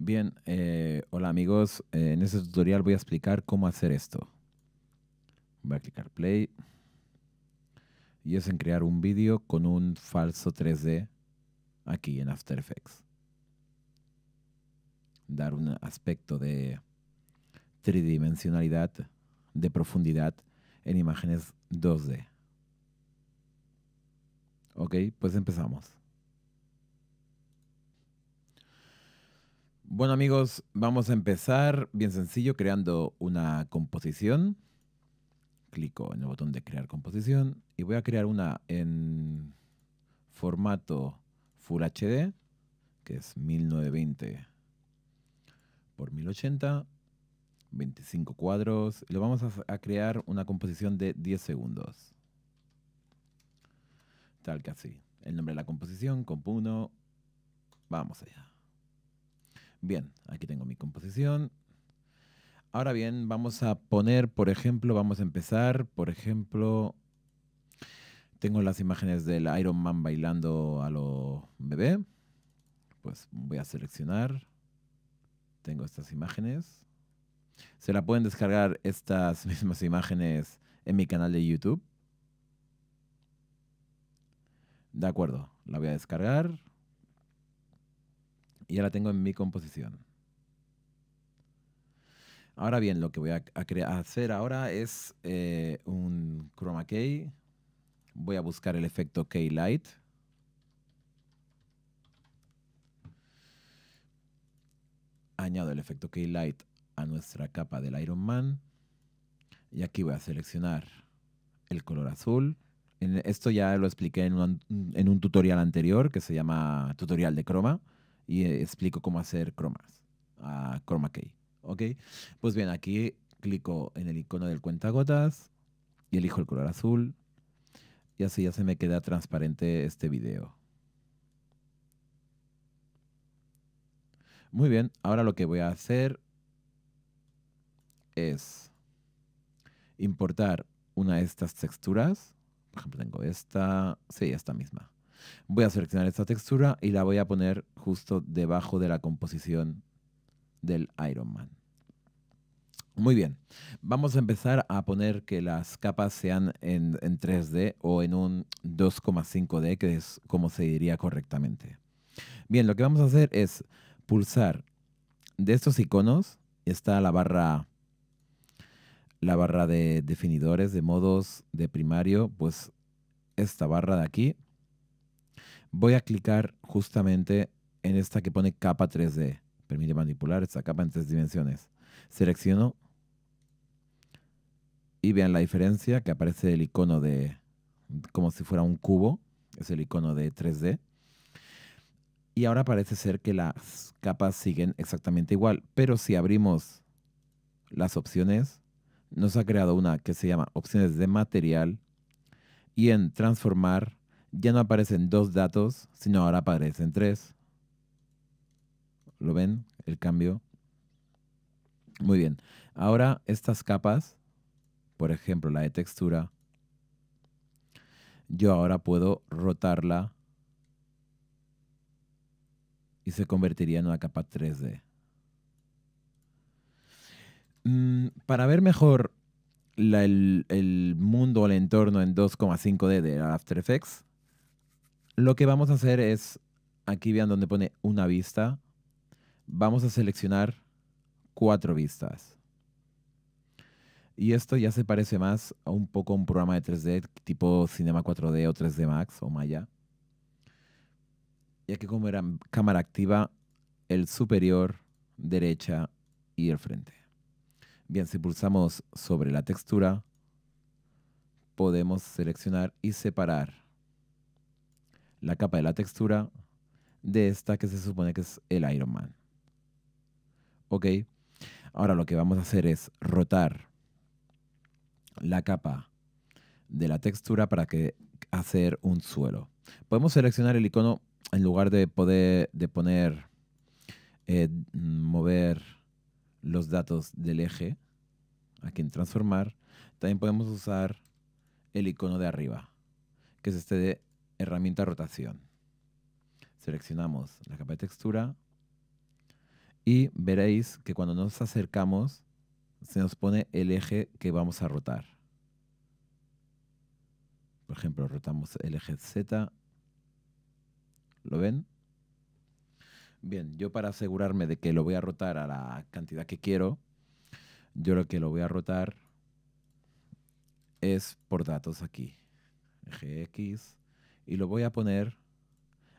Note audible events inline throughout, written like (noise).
Bien, eh, hola amigos, eh, en este tutorial voy a explicar cómo hacer esto. Voy a clicar play y es en crear un vídeo con un falso 3D aquí en After Effects. Dar un aspecto de tridimensionalidad, de profundidad en imágenes 2D. Ok, pues empezamos. Bueno amigos, vamos a empezar bien sencillo creando una composición. Clico en el botón de crear composición y voy a crear una en formato Full HD, que es 1920 por 1080, 25 cuadros. lo vamos a, crear una composición de 10 segundos. Tal que así. El nombre de la composición, comp Vamos allá. Bien, aquí tengo mi composición. Ahora bien, vamos a poner, por ejemplo, vamos a empezar, por ejemplo, tengo las imágenes del Iron Man bailando a lo bebé. Pues voy a seleccionar. Tengo estas imágenes. Se la pueden descargar estas (laughs) mismas imágenes en mi canal de YouTube. De acuerdo, la voy a descargar y ya la tengo en mi composición. Ahora bien, lo que voy a, hacer ahora es eh, un chroma key. Voy a buscar el efecto Key light Añado el efecto Key light a nuestra capa del Iron Man. Y aquí voy a seleccionar el color azul. esto ya lo expliqué en un, en un tutorial anterior que se llama tutorial de croma y eh, explico cómo hacer cromas, a ah, chroma key. ¿Ok? Pues bien, aquí clico en el icono del cuentagotas y elijo el color azul. Y así ya se me queda transparente este video. Muy bien, ahora lo que voy a hacer es importar una de estas texturas. Por ejemplo, tengo esta, sí, esta misma. Voy a seleccionar esta textura y la voy a poner justo debajo de la composición del Iron Man. Muy bien, vamos a empezar a poner que las capas sean en, 3D o en un 2,5D, que es como se diría correctamente. Bien, lo que vamos a hacer es pulsar de estos iconos, está la barra, la barra de definidores, de modos, de primario, pues esta barra de aquí, voy a clicar justamente en esta que pone capa 3D. Permite manipular esta capa en tres dimensiones. Selecciono y vean la diferencia que aparece el icono de como si fuera un cubo. Es el icono de 3D. Y ahora parece ser que las capas siguen exactamente igual. Pero si abrimos las opciones, nos ha creado una que se llama opciones de material. Y en transformar ya no aparecen dos datos, sino ahora aparecen tres. ¿Lo ven? El cambio. Muy bien. Ahora estas capas, por ejemplo la de textura, yo ahora puedo rotarla y se convertiría en una capa 3D. Mm, para ver mejor el, el, mundo o el entorno en 2,5D de After Effects, lo que vamos a hacer es, aquí vean donde pone una vista, vamos a seleccionar cuatro vistas. Y esto ya se parece más a un poco a un programa de 3D tipo Cinema 4D o 3D Max o Maya. Ya que como era cámara activa, el superior, derecha y el frente. Bien, si pulsamos sobre la textura, podemos seleccionar y separar la capa de la textura de esta que se supone que es el Iron Man. ¿Ok? Ahora lo que vamos a hacer es rotar la capa de la textura para que hacer un suelo. Podemos seleccionar el icono en lugar de poder de poner eh, mover los datos del eje aquí en transformar. También podemos usar el icono de arriba, que es este de herramienta rotación. Seleccionamos la capa de textura y veréis que cuando nos acercamos se nos pone el eje que vamos a rotar. Por ejemplo, rotamos el eje Z. ¿Lo ven? Bien, yo para asegurarme de que lo voy a rotar a la cantidad que quiero, yo lo que lo voy a rotar es por datos aquí. Eje X, y lo voy a poner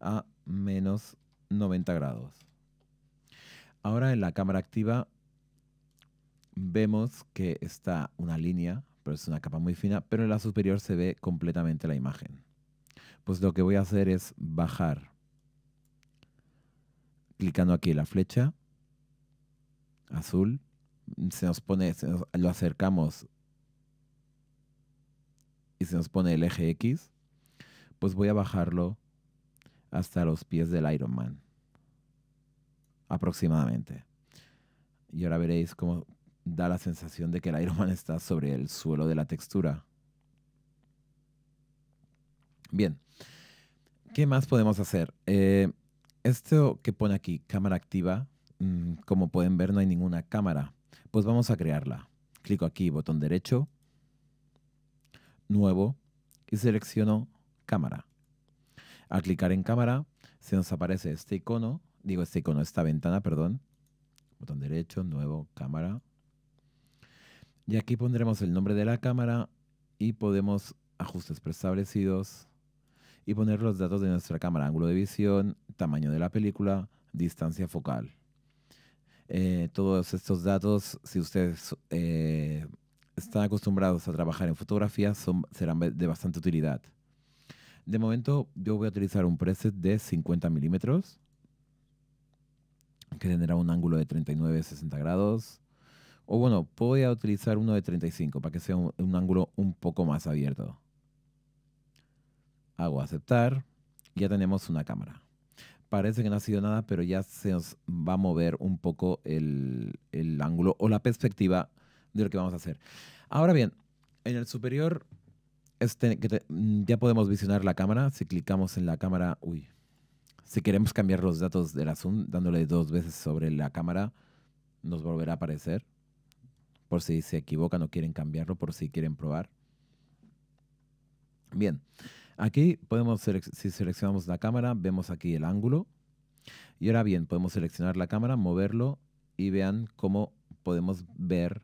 a menos 90 grados. Ahora en la cámara activa vemos que está una línea, pero es una capa muy fina, pero en la superior se ve completamente la imagen. Pues lo que voy a hacer es bajar clicando aquí la flecha azul, se nos pone, lo acercamos y se nos pone el eje X pues voy a bajarlo hasta los pies del Iron Man. Aproximadamente. Y ahora veréis cómo da la sensación de que el Iron Man está sobre el suelo de la textura. Bien. ¿Qué más podemos hacer? Eh, esto que pone aquí, cámara activa, mm, como pueden ver no hay ninguna cámara. Pues vamos a crearla. Clico aquí, botón derecho, nuevo, y selecciono cámara. Al clicar en cámara, se nos aparece este icono, digo este icono, esta ventana, perdón. Botón derecho, nuevo, cámara. Y aquí pondremos el nombre de la cámara y podemos ajustes preestablecidos y poner los datos de nuestra cámara, ángulo de visión, tamaño de la película, distancia focal. Eh, todos estos datos, si ustedes eh, están acostumbrados a trabajar en fotografía, son, serán de bastante utilidad. De momento yo voy a utilizar un preset de 50 milímetros que tendrá un ángulo de 39-60 grados. O bueno, voy a utilizar uno de 35 para que sea un, ángulo un poco más abierto. Hago aceptar. Ya tenemos una cámara. Parece que no ha sido nada, pero ya se nos va a mover un poco el, el ángulo o la perspectiva de lo que vamos a hacer. Ahora bien, en el superior Mm, ya podemos visionar la cámara. Si clicamos en la cámara, uy. Si queremos cambiar los datos de la Zoom, dándole dos veces sobre la cámara, nos volverá a aparecer. Por si se equivocan o quieren cambiarlo, por si quieren probar. Bien, aquí podemos, si seleccionamos la cámara, vemos aquí el ángulo. Y ahora bien, podemos seleccionar la cámara, moverlo y vean cómo podemos ver,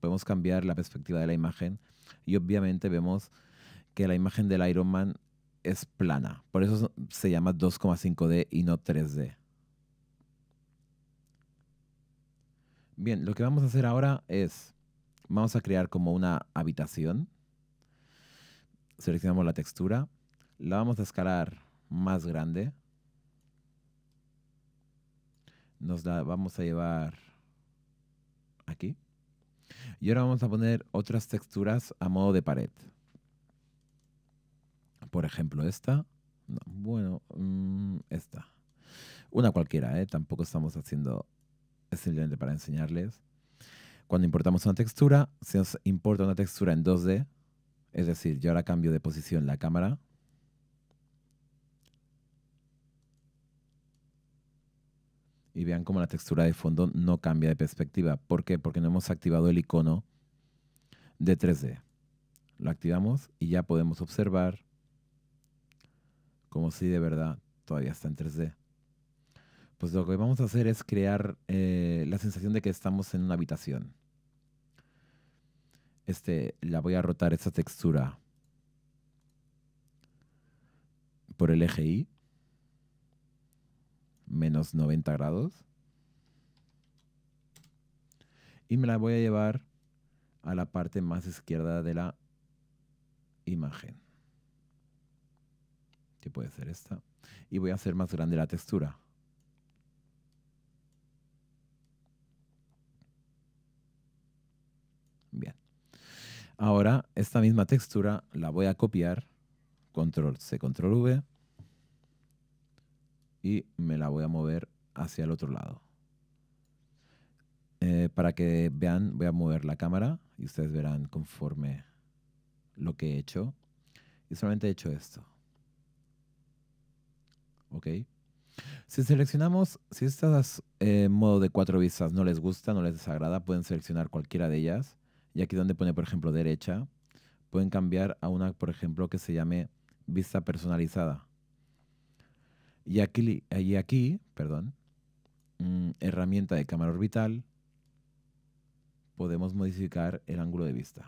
podemos cambiar la perspectiva de la imagen y obviamente vemos que la imagen del Iron Man es plana. Por eso se llama 2,5D y no 3D. Bien, lo que vamos a hacer ahora es, vamos a crear como una habitación. Seleccionamos la textura. La vamos a escalar más grande. Nos la vamos a llevar aquí. Y ahora vamos a poner otras texturas a modo de pared. Por ejemplo, esta. bueno, mm, esta. Una cualquiera, ¿eh? Tampoco estamos haciendo... Es simplemente para enseñarles. Cuando importamos una textura, se nos importa una textura en 2D. Es decir, yo ahora cambio de posición la cámara y vean cómo la textura de fondo no cambia de perspectiva. ¿Por qué? Porque no hemos activado el icono de 3D. Lo activamos y ya podemos observar como si de verdad todavía está en 3D. Pues lo que vamos a hacer es crear eh, la sensación de que estamos en una habitación. Este, la voy a rotar esta textura por el eje Y menos 90 grados. Y me la voy a llevar a la parte más izquierda de la imagen. Que puede ser esta. Y voy a hacer más grande la textura. Bien. Ahora esta misma textura la voy a copiar. Control C, Control V y me la voy a mover hacia el otro lado. Eh, para que vean, voy a mover la cámara y ustedes verán conforme lo que he hecho. Y solamente he hecho esto. ¿Ok? Si seleccionamos, si estas eh, modo de cuatro vistas no les gusta, no les desagrada, pueden seleccionar cualquiera de ellas. Y aquí donde pone, por ejemplo, derecha, pueden cambiar a una, por ejemplo, que se llame vista personalizada. Y aquí, aquí perdón, mm, herramienta de cámara orbital, podemos modificar el ángulo de vista.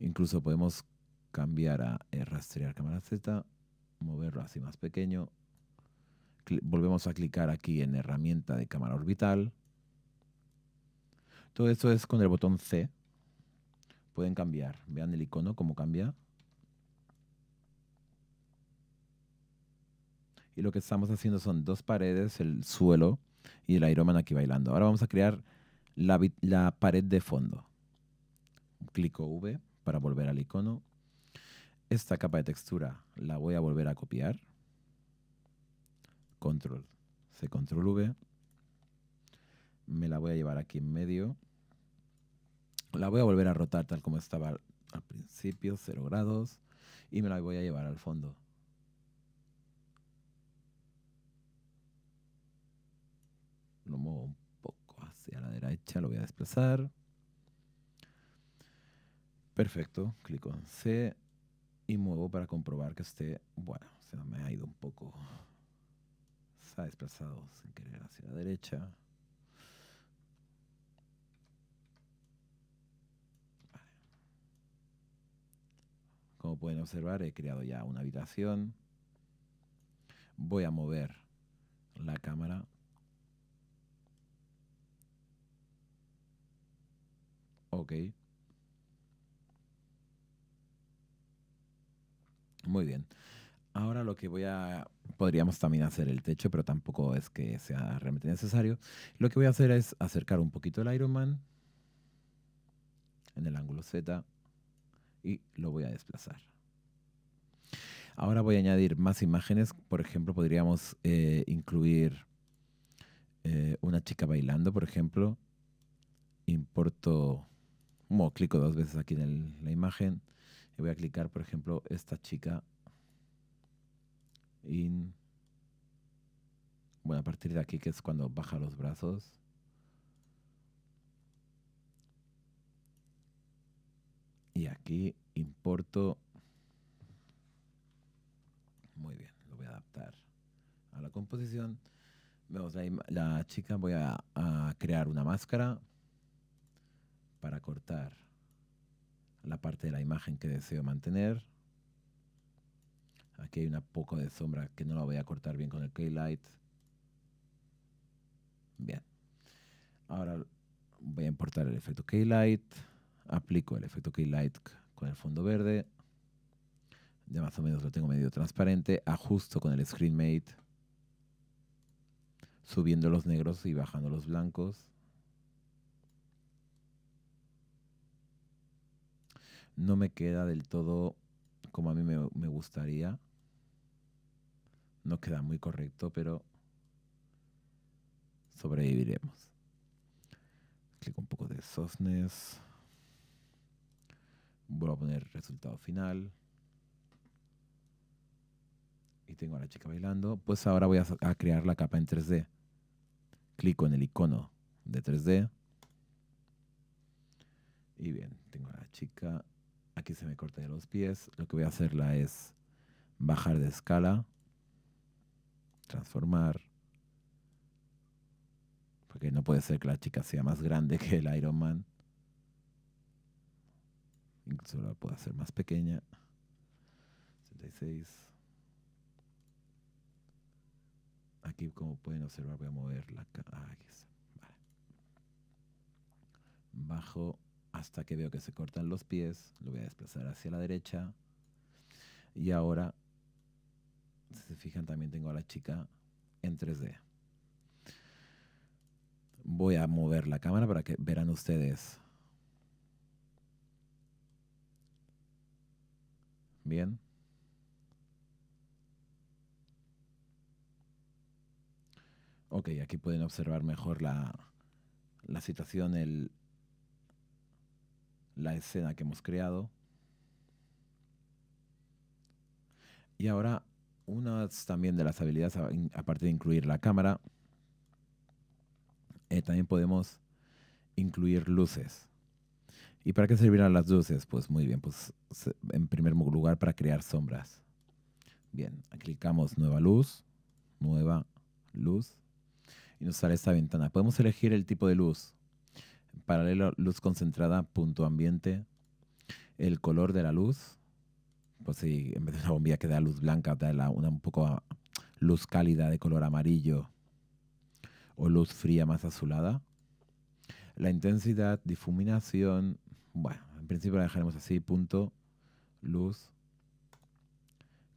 Incluso podemos cambiar a eh, rastrear cámara Z, moverlo así más pequeño. volvemos a clicar aquí en herramienta de cámara orbital. Todo esto es con el botón C. Pueden cambiar. Vean el icono cómo cambia. Y lo que estamos haciendo son dos paredes, el suelo y el aerómano aquí bailando. Ahora vamos a crear la, la pared de fondo. Clico V para volver al icono. Esta capa de textura la voy a volver a copiar. Control C, Control V. Me la voy a llevar aquí en medio. La voy a volver a rotar tal como estaba al principio, 0 grados. Y me la voy a llevar al fondo. lo muevo un poco hacia la derecha, lo voy a desplazar. Perfecto, clico en C y muevo para comprobar que esté, bueno, se me ha ido un poco, se ha desplazado sin querer hacia la derecha. Como pueden observar, he creado ya una habitación. Voy a mover la cámara Ok. Muy bien. Ahora lo que voy a... Podríamos también hacer el techo, pero tampoco es que sea realmente necesario. Lo que voy a hacer es acercar un poquito el Iron Man en el ángulo Z y lo voy a desplazar. Ahora voy a añadir más imágenes. Por ejemplo, podríamos eh, incluir eh, una chica bailando, por ejemplo. Importo bueno, clico dos veces aquí en la imagen y voy a clicar, por ejemplo, esta chica Y Bueno, a partir de aquí, que es cuando baja los brazos. Y aquí importo. Muy bien, lo voy a adaptar a la composición. Vemos la, la chica, voy a crear una máscara para cortar la parte de la imagen que deseo mantener. Aquí hay una poco de sombra que no la voy a cortar bien con el Light. Bien. Ahora voy a importar el efecto Light. Aplico el efecto Light con el fondo verde. Ya más o menos lo tengo medio transparente. Ajusto con el ScreenMate. Subiendo los negros y bajando los blancos. no me queda del todo como a mí me, gustaría. No queda muy correcto, pero sobreviviremos. Clico un poco de softness. Voy a poner resultado final. Y tengo a la chica bailando. Pues ahora voy a, a crear la capa en 3D. Clico en el icono de 3D. Y bien, tengo a la chica Aquí se me corta de los pies. Lo que voy a hacerla es bajar de escala, transformar, porque no puede ser que la chica sea más grande (laughs) que el Iron Man. Incluso la puedo hacer más pequeña. 66. Aquí, como pueden observar, voy a mover la Ah, Bajo hasta que veo que se cortan los pies, lo voy a desplazar hacia la derecha. Y ahora, si se fijan, también tengo a la chica en 3D. Voy a mover la cámara para que verán ustedes. Bien. Ok, aquí pueden observar mejor la, la situación, el, la escena que hemos creado. Y ahora, una también de las habilidades, aparte de incluir la cámara, eh, también podemos incluir luces. ¿Y para qué servirán las luces? Pues muy bien, pues en primer lugar para crear sombras. Bien, clicamos nueva luz, nueva luz, y nos sale esta ventana. Podemos elegir el tipo de luz, paralelo luz concentrada, punto ambiente, el color de la luz, pues si en vez de una bombilla que da luz blanca, da una un poco luz cálida de color amarillo o luz fría más azulada. La intensidad, difuminación, bueno, en principio la dejaremos así, punto, luz,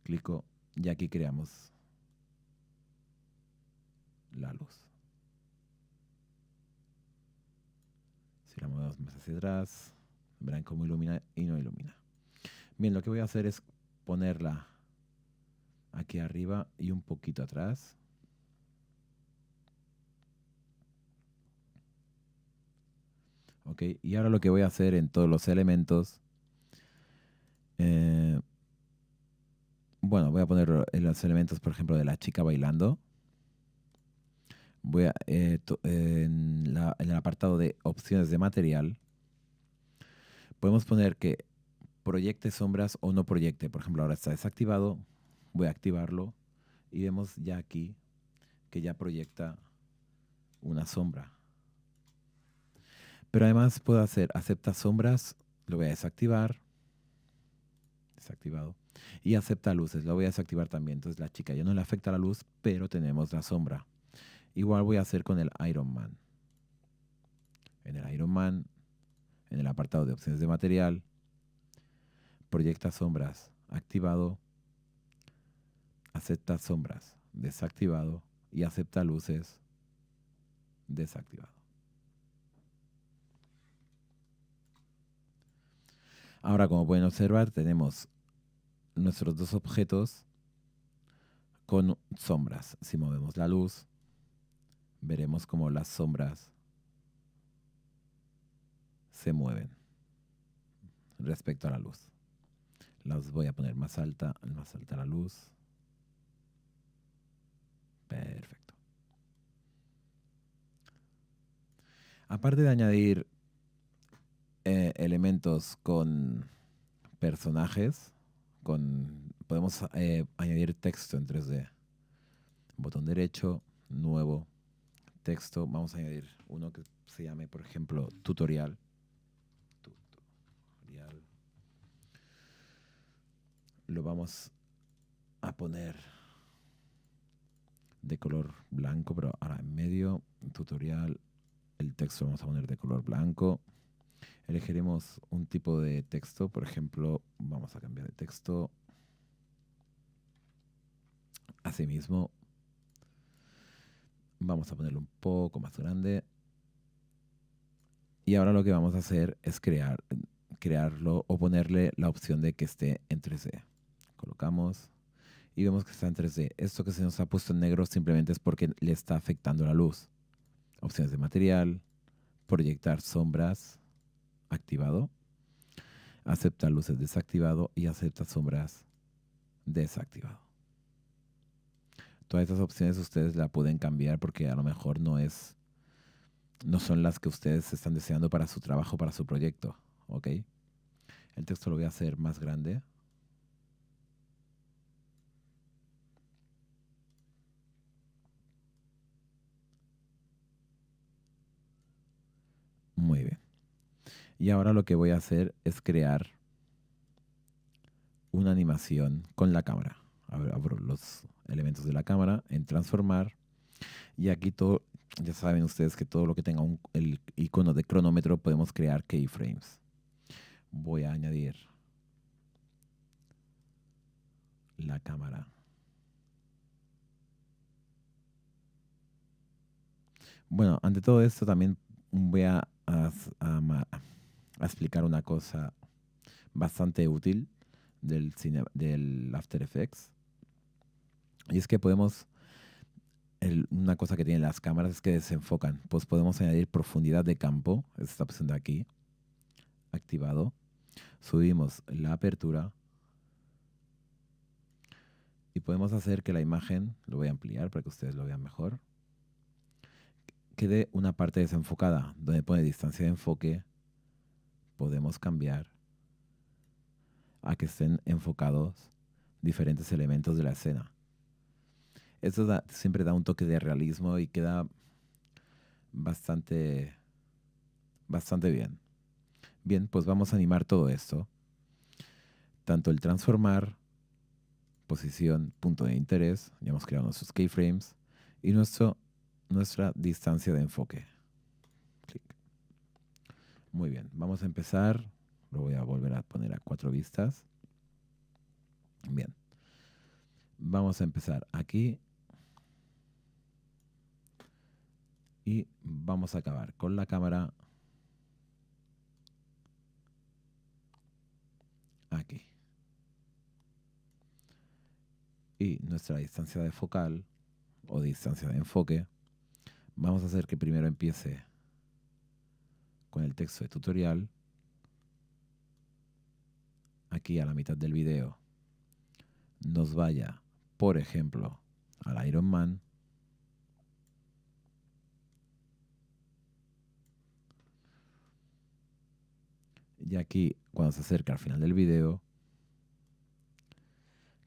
clico y aquí creamos la luz. la movemos más hacia atrás, verán cómo ilumina y no ilumina. Bien, lo que voy a hacer es ponerla aquí arriba y un poquito atrás. Ok, y ahora lo que voy a hacer en todos los elementos, eh, bueno, voy a poner en los elementos, por ejemplo, de la chica bailando voy eh, eh, en, en, el apartado de opciones de material, podemos poner que proyecte sombras o no proyecte. Por ejemplo, ahora está desactivado, voy a activarlo y vemos ya aquí que ya proyecta una sombra. Pero además puedo hacer acepta sombras, lo voy a desactivar, desactivado, y acepta luces, lo voy a desactivar también. Entonces la chica ya no le afecta la luz, pero tenemos la sombra. Igual voy a hacer con el Iron Man. En el Iron Man, en el apartado de opciones de material, proyecta sombras activado, acepta sombras desactivado y acepta luces desactivado. Ahora, como pueden observar, tenemos nuestros dos objetos con sombras. Si movemos la luz, veremos como las sombras se mueven respecto a la luz. Las voy a poner más alta, más alta la luz. Perfecto. Aparte de añadir eh, elementos con personajes, con, podemos eh, añadir texto en 3D. Botón derecho, nuevo, texto, vamos a añadir uno que se llame, por ejemplo, tutorial. Tutorial. Lo vamos a poner de color blanco, pero ahora en medio, tutorial, el texto lo vamos a poner de color blanco. Elegiremos un tipo de texto, por ejemplo, vamos a cambiar de texto. Asimismo, Vamos a ponerlo un poco más grande. Y ahora lo que vamos a hacer es crear, crearlo o ponerle la opción de que esté en 3D. Colocamos y vemos que está en 3D. Esto que se nos ha puesto en negro simplemente es porque le está afectando la luz. Opciones de material, proyectar sombras activado, acepta luces desactivado y acepta sombras desactivado todas esas opciones ustedes la pueden cambiar porque a lo mejor no es no son las que ustedes están deseando para su trabajo, para su proyecto, ¿ok? El texto lo voy a hacer más grande. Muy bien. Y ahora lo que voy a hacer es crear una animación con la cámara abro los elementos de la cámara, en transformar, y aquí todo, ya saben ustedes que todo lo que tenga un, el icono de cronómetro podemos crear keyframes. Voy a añadir la cámara. Bueno, ante todo esto también voy a, explicar una cosa bastante útil del, del After Effects. Y es que podemos, una cosa que tienen las cámaras es que desenfocan. Pues podemos añadir profundidad de campo, esta opción de aquí, activado. Subimos la apertura y podemos hacer que la imagen, lo voy a ampliar para que ustedes lo vean mejor, quede una parte desenfocada donde pone distancia de enfoque. Podemos cambiar a que estén enfocados diferentes elementos de la escena eso siempre da un toque de realismo y queda bastante, bastante bien. Bien, pues vamos a animar todo esto. Tanto el transformar, posición, punto de interés, ya hemos creado nuestros keyframes y nuestro, nuestra distancia de enfoque. Muy bien, vamos a empezar. Lo voy a volver a poner a cuatro vistas. Bien. Vamos a empezar aquí y vamos a acabar con la cámara aquí. Y nuestra distancia de focal o distancia de enfoque, vamos a hacer que primero empiece con el texto de tutorial aquí a la mitad del video nos vaya, por ejemplo, al Iron Man Y aquí, cuando se acerca al final del video,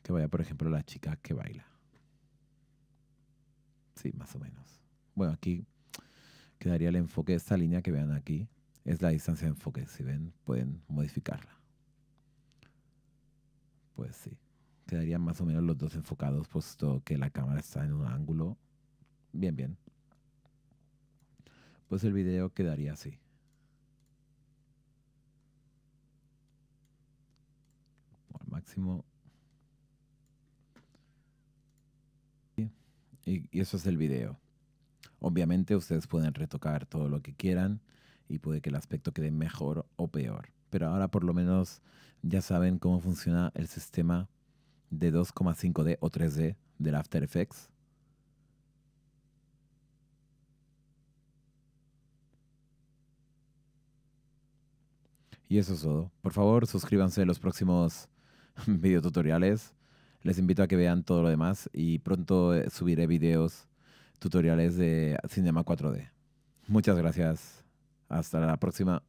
que vaya, por ejemplo, la chica que baila. Sí, más o menos. Bueno, aquí quedaría el enfoque de esta línea que vean aquí. Es la distancia de enfoque. Si ven, pueden modificarla. Pues sí. Quedarían más o menos los dos enfocados, puesto que la cámara está en un ángulo. Bien, bien. Pues el video quedaría así. máximo. Y, eso es el video. Obviamente ustedes pueden retocar todo lo que quieran y puede que el aspecto quede mejor o peor. Pero ahora por lo menos ya saben cómo funciona el sistema de 2,5D o 3D del After Effects. Y eso es todo. Por favor, suscríbanse los próximos (laughs) tutoriales Les invito a que vean todo lo demás y pronto eh, subiré videos tutoriales de Cinema 4D. Muchas gracias. Hasta la próxima.